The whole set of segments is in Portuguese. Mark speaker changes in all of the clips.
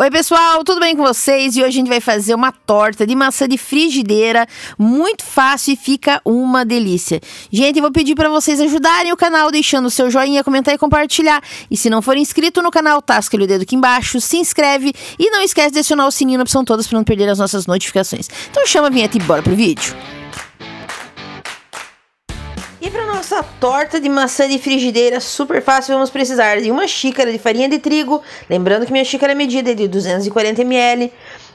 Speaker 1: Oi, pessoal, tudo bem com vocês? E hoje a gente vai fazer uma torta de maçã de frigideira, muito fácil e fica uma delícia. Gente, vou pedir para vocês ajudarem o canal deixando o seu joinha, comentar e compartilhar. E se não for inscrito no canal, tasca tá, o dedo aqui embaixo, se inscreve e não esquece de acionar o sininho na opção todas para não perder as nossas notificações. Então chama a vinheta e bora pro vídeo. Essa torta de maçã de frigideira super fácil, vamos precisar de uma xícara de farinha de trigo, lembrando que minha xícara é medida é de 240 ml,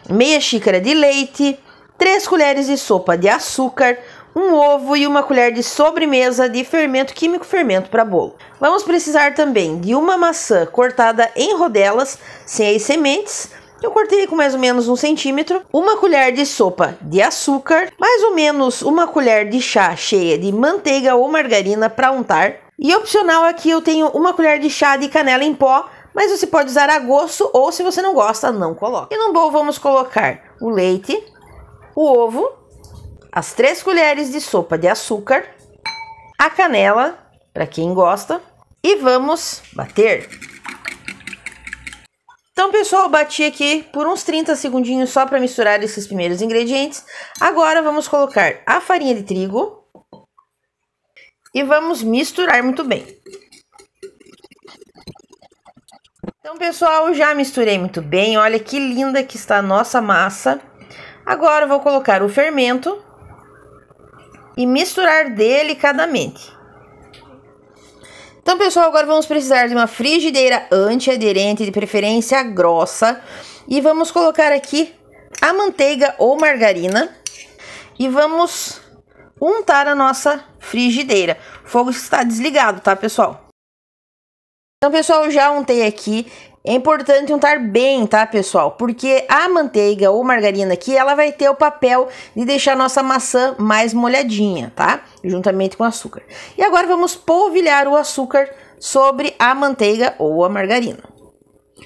Speaker 1: meia xícara de leite, 3 colheres de sopa de açúcar, um ovo e uma colher de sobremesa de fermento químico fermento para bolo. Vamos precisar também de uma maçã cortada em rodelas, sem as sementes, eu cortei com mais ou menos um centímetro, uma colher de sopa de açúcar, mais ou menos uma colher de chá cheia de manteiga ou margarina para untar. E opcional aqui eu tenho uma colher de chá de canela em pó, mas você pode usar a gosto ou se você não gosta, não coloca. E no bowl vamos colocar o leite, o ovo, as três colheres de sopa de açúcar, a canela, para quem gosta, e vamos bater. Então, pessoal, bati aqui por uns 30 segundinhos só para misturar esses primeiros ingredientes. Agora vamos colocar a farinha de trigo e vamos misturar muito bem. Então, pessoal, já misturei muito bem. Olha que linda que está a nossa massa. Agora vou colocar o fermento e misturar delicadamente. Então, pessoal, agora vamos precisar de uma frigideira antiaderente, de preferência grossa. E vamos colocar aqui a manteiga ou margarina. E vamos untar a nossa frigideira. O fogo está desligado, tá, pessoal? Então, pessoal, já untei aqui. É importante untar bem, tá, pessoal? Porque a manteiga ou margarina aqui, ela vai ter o papel de deixar nossa maçã mais molhadinha, tá? Juntamente com o açúcar. E agora vamos polvilhar o açúcar sobre a manteiga ou a margarina.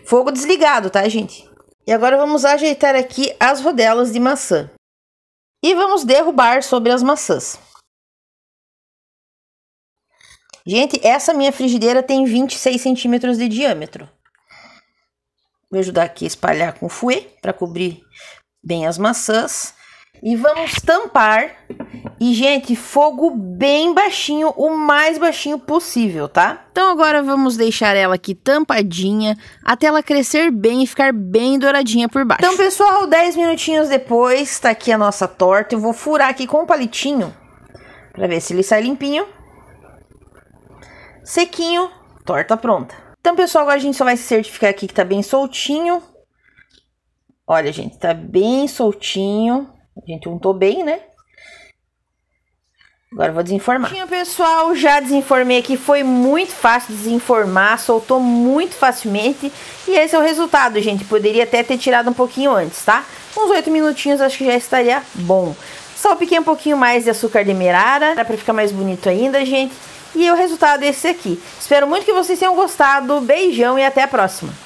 Speaker 1: Fogo desligado, tá, gente? E agora vamos ajeitar aqui as rodelas de maçã. E vamos derrubar sobre as maçãs. Gente, essa minha frigideira tem 26 centímetros de diâmetro. Vou ajudar aqui a espalhar com fouet para cobrir bem as maçãs. E vamos tampar. E, gente, fogo bem baixinho, o mais baixinho possível, tá? Então agora vamos deixar ela aqui tampadinha até ela crescer bem e ficar bem douradinha por baixo. Então, pessoal, 10 minutinhos depois, tá aqui a nossa torta. Eu vou furar aqui com o um palitinho para ver se ele sai limpinho. Sequinho, torta pronta. Então, pessoal, agora a gente só vai se certificar aqui que tá bem soltinho. Olha, gente, tá bem soltinho. A gente untou bem, né? Agora vou desinformar. Tinha, pessoal, já desinformei aqui. Foi muito fácil desinformar, soltou muito facilmente. E esse é o resultado, gente. Poderia até ter tirado um pouquinho antes, tá? Uns oito minutinhos acho que já estaria bom. Salpiquei um pouquinho mais de açúcar demerara, dá pra ficar mais bonito ainda, gente. E o resultado é esse aqui. Espero muito que vocês tenham gostado. Beijão e até a próxima.